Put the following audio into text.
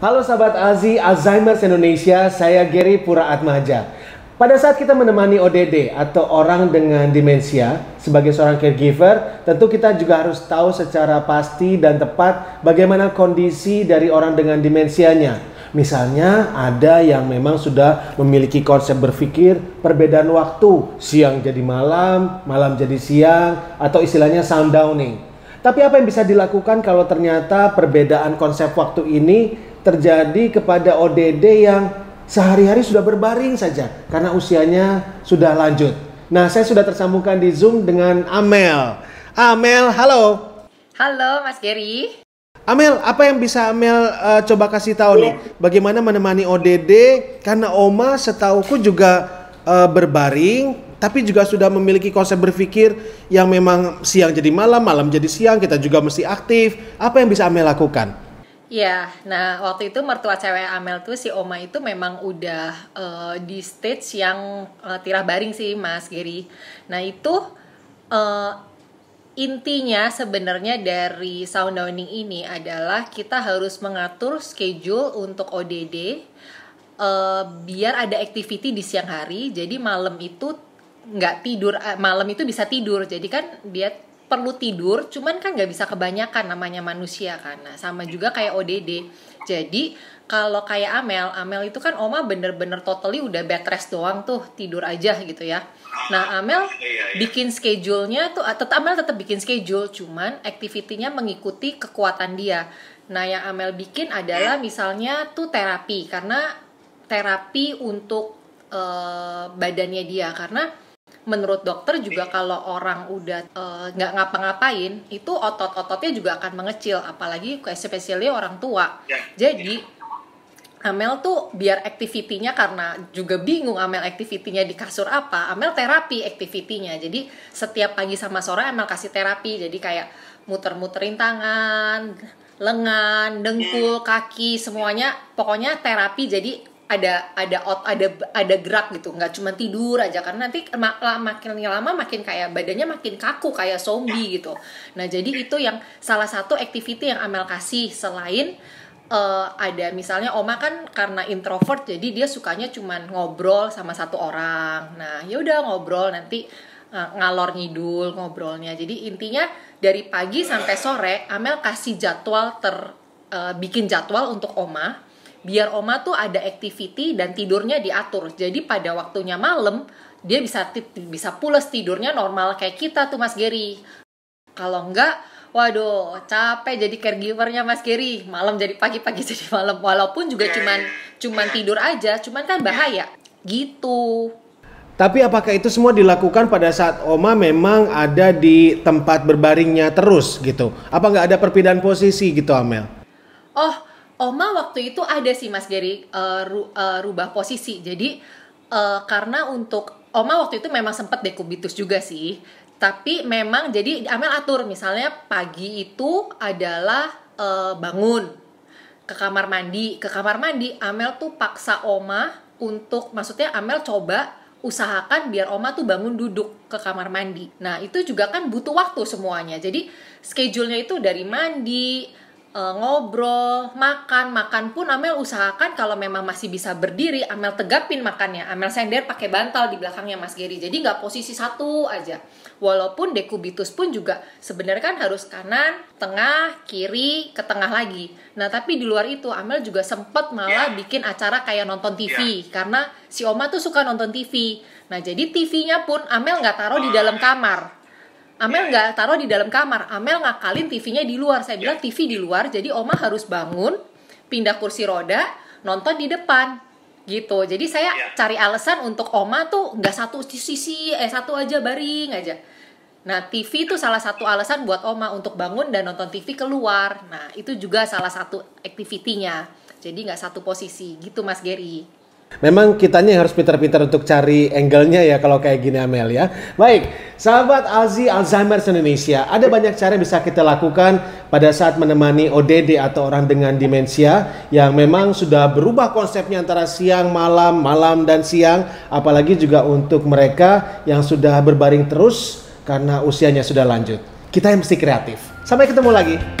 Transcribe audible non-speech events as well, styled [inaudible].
Halo sahabat Azi Alzheimer's Indonesia, saya Gary Pura Atmaja. Pada saat kita menemani ODD atau orang dengan demensia sebagai seorang caregiver, tentu kita juga harus tahu secara pasti dan tepat bagaimana kondisi dari orang dengan demensianya. Misalnya ada yang memang sudah memiliki konsep berpikir perbedaan waktu, siang jadi malam, malam jadi siang, atau istilahnya sundowning. Tapi apa yang bisa dilakukan kalau ternyata perbedaan konsep waktu ini terjadi kepada ODD yang sehari-hari sudah berbaring saja karena usianya sudah lanjut. Nah, saya sudah tersambungkan di Zoom dengan Amel. Amel, halo. Halo, Mas Gary. Amel, apa yang bisa Amel uh, coba kasih tahu yeah. nih? Iya. Bagaimana menemani ODD? Karena Oma setauku juga uh, berbaring, tapi juga sudah memiliki konsep berpikir yang memang siang jadi malam, malam jadi siang. Kita juga mesti aktif. Apa yang bisa Amel lakukan? Iya, nah waktu itu mertua cewek Amel tuh si Oma itu memang udah uh, di stage yang uh, tirah baring sih Mas Giri. Nah itu uh, intinya sebenarnya dari sound downing ini adalah kita harus mengatur schedule untuk ODD uh, biar ada activity di siang hari. Jadi malam itu nggak tidur, malam itu bisa tidur. Jadi kan dia perlu tidur cuman kan nggak bisa kebanyakan namanya manusia kan nah, sama juga kayak ODD jadi kalau kayak Amel Amel itu kan Oma bener-bener totally udah bed rest doang tuh tidur aja gitu ya nah Amel iya, iya, iya. bikin schedule-nya tuh tetap Amel tetap bikin schedule cuman aktivitinya mengikuti kekuatan dia nah yang Amel bikin adalah misalnya tuh terapi karena terapi untuk uh, badannya dia karena menurut dokter juga iya. kalau orang udah eh, nggak uh, ngapa-ngapain itu otot-ototnya juga akan mengecil apalagi spesialnya orang tua ya. jadi Amel tuh biar aktivitinya karena juga bingung Amel aktivitinya di kasur apa. Amel terapi aktivitinya. Jadi setiap pagi sama sore Amel kasih terapi. Jadi kayak muter-muterin tangan, lengan, dengkul, hmm. kaki, semuanya pokoknya terapi. Jadi ada ada out ada ada gerak gitu nggak cuma tidur aja karena nanti mak makin lama makin kayak badannya makin kaku kayak zombie gitu nah jadi itu yang salah satu activity yang Amel kasih selain uh, ada misalnya Oma kan karena introvert jadi dia sukanya cuma ngobrol sama satu orang. Nah, ya udah ngobrol nanti eh, ngalor ngidul ngobrolnya. Jadi intinya dari pagi sampai sore Amel kasih jadwal ter uh, bikin jadwal untuk Oma biar oma tuh ada activity dan tidurnya diatur jadi pada waktunya malam dia bisa bisa pulas tidurnya normal kayak kita tuh mas Gary kalau enggak waduh capek jadi caregivernya Mas Gery malam jadi pagi-pagi [laughs] jadi malam walaupun juga iya, cuman iya, iya. cuman tidur aja cuman kan bahaya gitu tapi apakah itu semua dilakukan pada saat Oma memang ada di tempat berbaringnya terus gitu? Apa nggak ada perpindahan posisi gitu Amel? Oh, Oma waktu itu ada sih Mas Gary uh, eh, ru, uh, rubah posisi. Jadi uh, karena untuk Oma waktu itu memang sempat dekubitus juga sih. Tapi memang jadi Amel atur misalnya pagi itu adalah uh, bangun ke kamar mandi. Ke kamar mandi Amel tuh paksa Oma untuk maksudnya Amel coba usahakan biar oma tuh bangun duduk ke kamar mandi. Nah, itu juga kan butuh waktu semuanya. Jadi, schedule-nya itu dari mandi, uh, ngobrol, makan, makan pun Amel usahakan kalau memang masih bisa berdiri, Amel tegapin makannya, Amel sender pakai bantal di belakangnya Mas Geri, jadi nggak posisi satu aja. Walaupun dekubitus pun juga sebenarnya kan harus kanan, tengah, kiri, ke tengah lagi. Nah tapi di luar itu Amel juga sempet malah yeah. bikin acara kayak nonton TV, yeah. karena si Oma tuh suka nonton TV. Nah jadi TV-nya pun Amel nggak taruh di dalam kamar, Amel ya, nggak ya. taruh di dalam kamar. Amel ngakalin TV-nya di luar. Saya ya. bilang TV di luar, jadi Oma harus bangun, pindah kursi roda, nonton di depan gitu. Jadi saya cari alasan untuk Oma tuh nggak satu sisi, eh satu aja baring aja. Nah TV itu salah satu alasan buat Oma untuk bangun dan nonton TV keluar. Nah itu juga salah satu aktivitinya. Jadi nggak satu posisi gitu Mas Gary. Memang kitanya harus pintar-pintar untuk cari angle-nya ya kalau kayak gini Amel ya. Baik, Sahabat Alzi Alzheimer Indonesia, ada banyak cara yang bisa kita lakukan pada saat menemani ODD atau orang dengan demensia yang memang sudah berubah konsepnya antara siang, malam, malam dan siang, apalagi juga untuk mereka yang sudah berbaring terus karena usianya sudah lanjut. Kita yang mesti kreatif. Sampai ketemu lagi.